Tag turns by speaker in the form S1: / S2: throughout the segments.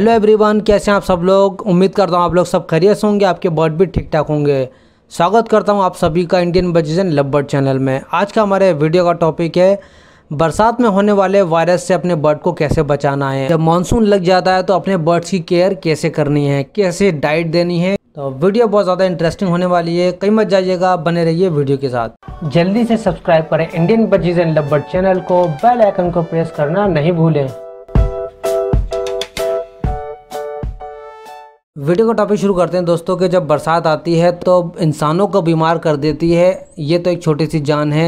S1: hello everyone कैसे हैं आप सब लोग उम्मीद करता हूँ आप लोग सब खैरियत होंगे आपके बर्ड भी ठीक ठाक होंगे स्वागत करता हूँ आप सभी का इंडियन बजीजन लब्बर्ड चैनल में आज का हमारे वीडियो का टॉपिक है बरसात में होने वाले वायरस से अपने बर्ड को कैसे बचाना है जब मानसून लग जाता है तो अपने बर्ड्स की केयर कैसे करनी है कैसे डाइट देनी है तो वीडियो बहुत ज़्यादा इंटरेस्टिंग होने वाली है कहीं मत जाइएगा बने रहिए वीडियो के साथ जल्दी से सब्सक्राइब करें Indian budgies and lovebird channel को बेल आइकन को प्रेस करना नहीं भूलें वीडियो का टॉपिक शुरू करते हैं दोस्तों के जब बरसात आती है तो इंसानों को बीमार कर देती है ये तो एक छोटी सी जान है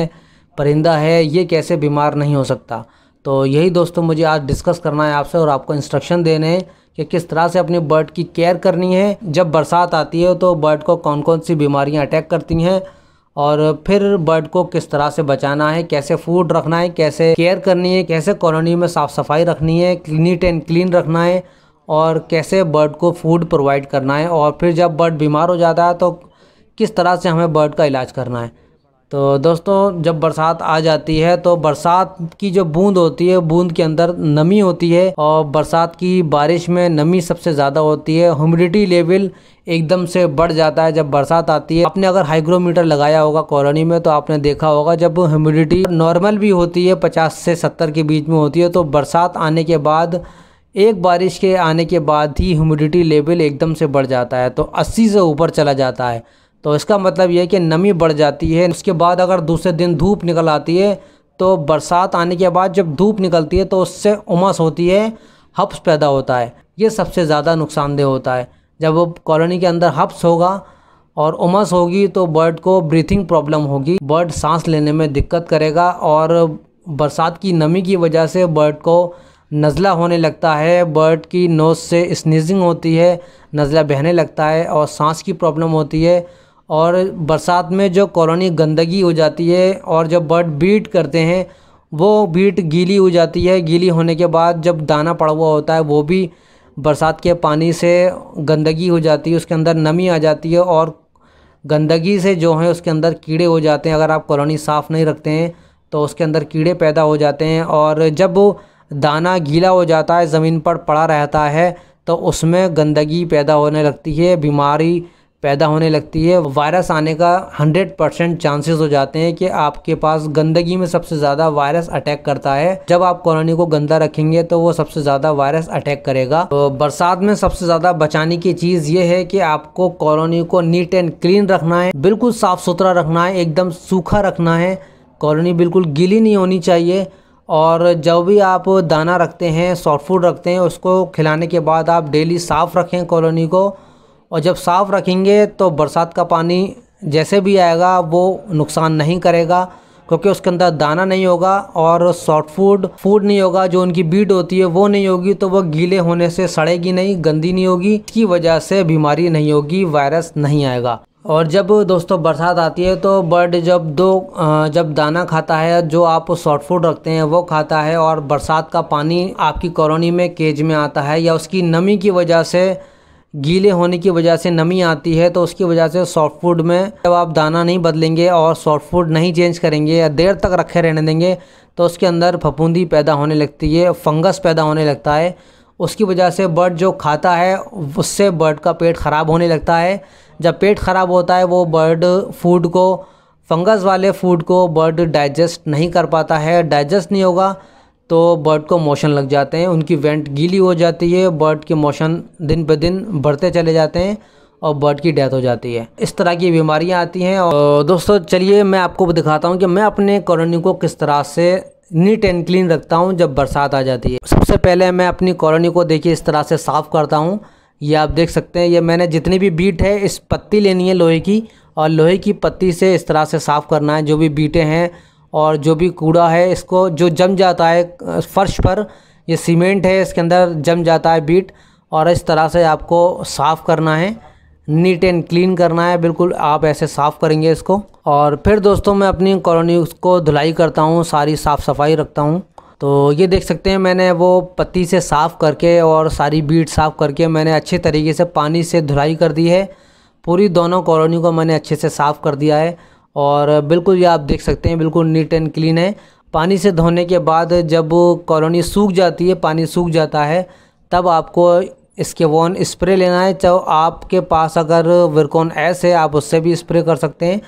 S1: परिंदा है ये कैसे बीमार नहीं हो सकता तो यही दोस्तों मुझे आज डिस्कस करना है आपसे और आपको इंस्ट्रक्शन देने हैं कि किस तरह से अपने बर्ड की केयर करनी है जब बरसात आती है तो बर्ड को कौन कौन सी बीमारियाँ अटैक करती हैं और फिर बर्ड को किस तरह से बचाना है कैसे फूड रखना है कैसे केयर करनी है कैसे कॉलोनी में साफ़ सफाई रखनी है नीट एंड क्लीन रखना है और कैसे बर्ड को फूड प्रोवाइड करना है और फिर जब बर्ड बीमार हो जाता है तो किस तरह से हमें बर्ड का इलाज करना है तो दोस्तों जब बरसात आ जाती है तो बरसात की जो बूंद होती है बूंद के अंदर नमी होती है और बरसात की बारिश में नमी सबसे ज़्यादा होती है ह्यूमिडिटी लेवल एकदम से बढ़ जाता है जब बरसात आती है आपने अगर हाइग्रोमीटर लगाया होगा कॉलोनी में तो आपने देखा होगा जब ह्यूमिडिटी नॉर्मल भी होती है पचास से सत्तर के बीच में होती है तो बरसात आने के बाद एक बारिश के आने के बाद ही ह्यूमिडिटी लेवल एकदम से बढ़ जाता है तो 80 से ऊपर चला जाता है तो इसका मतलब यह कि नमी बढ़ जाती है उसके बाद अगर दूसरे दिन धूप निकल आती है तो बरसात आने के बाद जब धूप निकलती है तो उससे उमस होती है हप्स पैदा होता है ये सबसे ज़्यादा नुकसानदेह होता है जब वो कॉलोनी के अंदर हप्स होगा और उमस होगी तो बर्ड को ब्रीथिंग प्रॉब्लम होगी बर्ड सांस लेने में दिक्कत करेगा और बरसात की नमी की वजह से बर्ड को नज़ला होने लगता है बर्ड की नोज़ से स्नीजिंग होती है नज़ला बहने लगता है और सांस की प्रॉब्लम होती है और बरसात में जो कॉलोनी गंदगी हो जाती है और जब बर्ड बीट करते हैं वो बीट गीली हो जाती है गीली होने के बाद जब दाना पड़ा हुआ होता है वो भी बरसात के पानी से गंदगी हो जाती है उसके अंदर नमी आ जाती है और गंदगी से जो है उसके अंदर कीड़े हो जाते हैं अगर आप कॉलोनी साफ़ नहीं रखते हैं तो उसके अंदर कीड़े पैदा हो जाते हैं और जब दाना गीला हो जाता है ज़मीन पर पड़ा रहता है तो उसमें गंदगी पैदा होने लगती है बीमारी पैदा होने लगती है वायरस आने का 100 परसेंट चांसेस हो जाते हैं कि आपके पास गंदगी में सबसे ज़्यादा वायरस अटैक करता है जब आप कॉलोनी को गंदा रखेंगे तो वो सबसे ज़्यादा वायरस अटैक करेगा तो बरसात में सबसे ज़्यादा बचाने की चीज़ ये है कि आपको कॉलोनी को नीट एंड क्लीन रखना है बिल्कुल साफ़ सुथरा रखना है एकदम सूखा रखना है कॉलोनी बिल्कुल गीली नहीं होनी चाहिए और जब भी आप दाना रखते हैं सॉफ्ट फूड रखते हैं उसको खिलाने के बाद आप डेली साफ़ रखें कॉलोनी को और जब साफ़ रखेंगे तो बरसात का पानी जैसे भी आएगा वो नुकसान नहीं करेगा क्योंकि उसके अंदर दाना नहीं होगा और सॉफ्ट फूड फूड नहीं होगा जो उनकी बीट होती है वो नहीं होगी तो वह गीले होने से सड़ेगी नहीं गंदी नहीं होगी इसकी वजह से बीमारी नहीं होगी वायरस नहीं आएगा और जब दोस्तों बरसात आती है तो बर्ड जब दो जब दाना खाता है जो आप सॉफ्ट फूड रखते हैं वो खाता है और बरसात का पानी आपकी कॉलोनी में केज में आता है या उसकी नमी की वजह से गीले होने की वजह से नमी आती है तो उसकी वजह से सॉफ्ट फूड में जब आप दाना नहीं बदलेंगे और सॉफ्ट फूड नहीं चेंज करेंगे या देर तक रखे रहने देंगे तो उसके अंदर फफूंदी पैदा होने लगती है फंगस पैदा होने लगता है उसकी वजह से बर्ड जो खाता है उससे बर्ड का पेट ख़राब होने लगता है जब पेट ख़राब होता है वो बर्ड फूड को फंगस वाले फूड को बर्ड डाइजेस्ट नहीं कर पाता है डाइजेस्ट नहीं होगा तो बर्ड को मोशन लग जाते हैं उनकी वेंट गीली हो जाती है बर्ड के मोशन दिन ब दिन बढ़ते चले जाते हैं और बर्ड की डेथ हो जाती है इस तरह की बीमारियां आती हैं और दोस्तों चलिए मैं आपको दिखाता हूं कि मैं अपने कॉलोनी को किस तरह से नीट एंड क्लीन रखता हूँ जब बरसात आ जाती है सबसे पहले मैं अपनी कॉलोनी को देखिए इस तरह से साफ़ करता हूँ ये आप देख सकते हैं ये मैंने जितनी भी बीट है इस पत्ती लेनी है लोहे की और लोहे की पत्ती से इस तरह से साफ़ करना है जो भी बीटें हैं और जो भी कूड़ा है इसको जो जम जाता है फर्श पर ये सीमेंट है इसके अंदर जम जाता है बीट और इस तरह से आपको साफ़ करना है नीट एंड क्लीन करना है बिल्कुल आप ऐसे साफ़ करेंगे इसको और फिर दोस्तों मैं अपनी कॉलोनी को धुलाई करता हूँ सारी साफ़ सफाई रखता हूँ तो ये देख सकते हैं मैंने वो पत्ती से साफ़ करके और सारी बीट साफ़ करके मैंने अच्छे तरीके से पानी से धुलाई कर दी है पूरी दोनों कॉलोनी को मैंने अच्छे से साफ़ कर दिया है और बिल्कुल ये आप देख सकते हैं बिल्कुल नीट एंड क्लीन है पानी से धोने के बाद जब कॉलोनी सूख जाती है पानी सूख जाता है तब आपको इसके वॉन स्प्रे लेना है चाहे तो आपके पास अगर विरकोन एस है आप उससे भी स्प्रे कर सकते हैं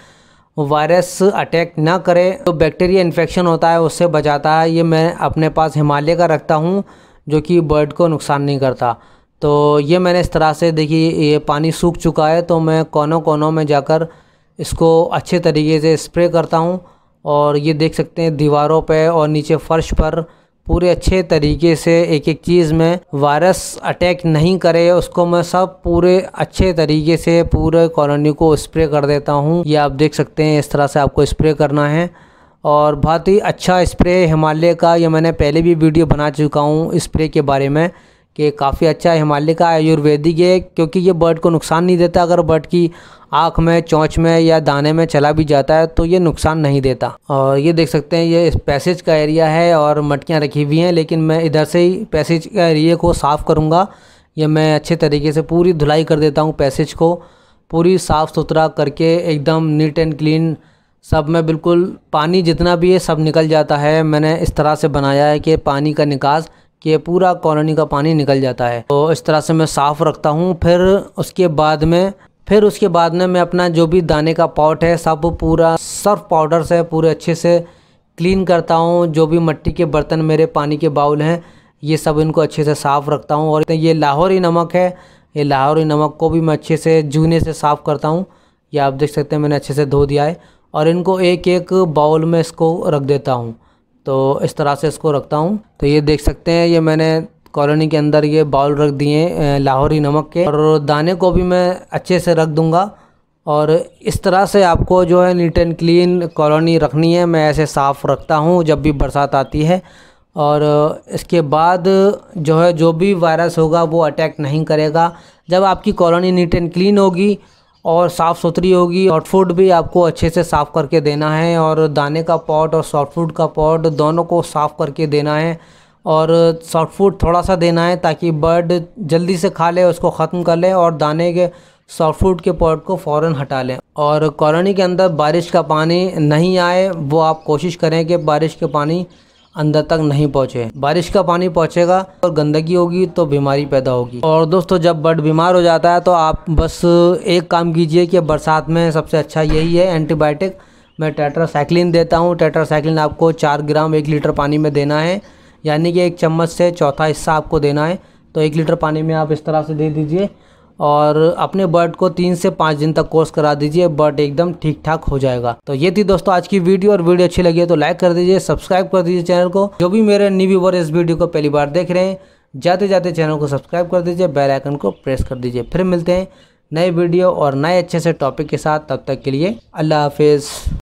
S1: वायरस अटैक ना करे तो बैक्टीरिया इन्फेक्शन होता है उससे बचाता है ये मैं अपने पास हिमालय का रखता हूँ जो कि बर्ड को नुकसान नहीं करता तो ये मैंने इस तरह से देखिए ये पानी सूख चुका है तो मैं कोनों कोनों में जाकर इसको अच्छे तरीके से स्प्रे करता हूँ और ये देख सकते हैं दीवारों पर और नीचे फ़र्श पर पूरे अच्छे तरीके से एक एक चीज़ में वायरस अटैक नहीं करे उसको मैं सब पूरे अच्छे तरीके से पूरे कॉलोनी को स्प्रे कर देता हूँ ये आप देख सकते हैं इस तरह से आपको स्प्रे करना है और बहुत ही अच्छा स्प्रे हिमालय का ये मैंने पहले भी वीडियो बना चुका हूँ स्प्रे के बारे में कि काफ़ी अच्छा है हिमालय का आयुर्वेदिक है क्योंकि ये बर्ड को नुकसान नहीं देता अगर बर्ड की आँख में चौंच में या दाने में चला भी जाता है तो ये नुकसान नहीं देता और ये देख सकते हैं ये पैसेज का एरिया है और मटकियाँ रखी हुई हैं लेकिन मैं इधर से ही पैसेज का एरिया को साफ़ करूँगा या मैं अच्छे तरीके से पूरी धुलाई कर देता हूँ पैसेज को पूरी साफ़ सुथरा करके एकदम नीट एंड क्लीन सब में बिल्कुल पानी जितना भी है सब निकल जाता है मैंने इस तरह से बनाया है कि पानी का निकास कि पूरा कॉलोनी का पानी निकल जाता है तो इस तरह से मैं साफ़ रखता हूँ फिर उसके बाद में फिर उसके बाद में मैं अपना जो भी दाने का पॉट है सब पूरा सर्फ पाउडर से पूरे अच्छे से क्लीन करता हूँ जो भी मिट्टी के बर्तन मेरे पानी के बाउल हैं ये सब इनको अच्छे से साफ़ रखता हूँ और ये लाहौरी नमक है ये लाहौरी नमक को भी मैं अच्छे से जूने से साफ़ करता हूँ ये आप देख सकते हैं मैंने अच्छे से धो दिया है और इनको एक एक बाउल में इसको रख देता हूँ तो इस तरह से इसको रखता हूँ तो ये देख सकते हैं ये मैंने कॉलोनी के अंदर ये बाउल रख दिए लाहौरी नमक के और दाने को भी मैं अच्छे से रख दूँगा और इस तरह से आपको जो है नीट एंड क्लीन कॉलोनी रखनी है मैं ऐसे साफ़ रखता हूँ जब भी बरसात आती है और इसके बाद जो है जो भी वायरस होगा वो अटैक नहीं करेगा जब आपकी कॉलोनी नीट एंड क्लीन होगी और साफ़ सुथरी होगी सॉफ्ट फूड भी आपको अच्छे से साफ़ करके देना है और दाने का पॉट और सॉफ्ट फूड का पॉट दोनों को साफ़ करके देना है और सॉफ्ट फूड थोड़ा सा देना है ताकि बर्ड जल्दी से खा ले उसको ख़त्म कर ले और दाने के सॉफ्ट फूड के पॉट को फ़ौर हटा लें और कॉलोनी के अंदर बारिश का पानी नहीं आए वो आप कोशिश करें कि बारिश के पानी अंदर तक नहीं पहुँचे बारिश का पानी पहुँचेगा और गंदगी होगी तो बीमारी पैदा होगी और दोस्तों जब बर्ड बीमार हो जाता है तो आप बस एक काम कीजिए कि बरसात में सबसे अच्छा यही है एंटीबायोटिक मैं टेट्रासाइक्लिन देता हूँ टेट्रासाइक्लिन आपको चार ग्राम एक लीटर पानी में देना है यानी कि एक चम्मच से चौथा हिस्सा आपको देना है तो एक लीटर पानी में आप इस तरह से दे दीजिए और अपने बर्ड को तीन से पाँच दिन तक कोर्स करा दीजिए बर्ड एकदम ठीक ठाक हो जाएगा तो ये थी दोस्तों आज की वीडियो और वीडियो अच्छी लगी है तो लाइक कर दीजिए सब्सक्राइब कर दीजिए चैनल को जो भी मेरे न्यू व्यूवर इस वीडियो को पहली बार देख रहे हैं जाते जाते चैनल को सब्सक्राइब कर दीजिए बेल आइकन को प्रेस कर दीजिए फिर मिलते हैं नए वीडियो और नए अच्छे से टॉपिक के साथ तब तक के लिए अल्लाह हाफिज़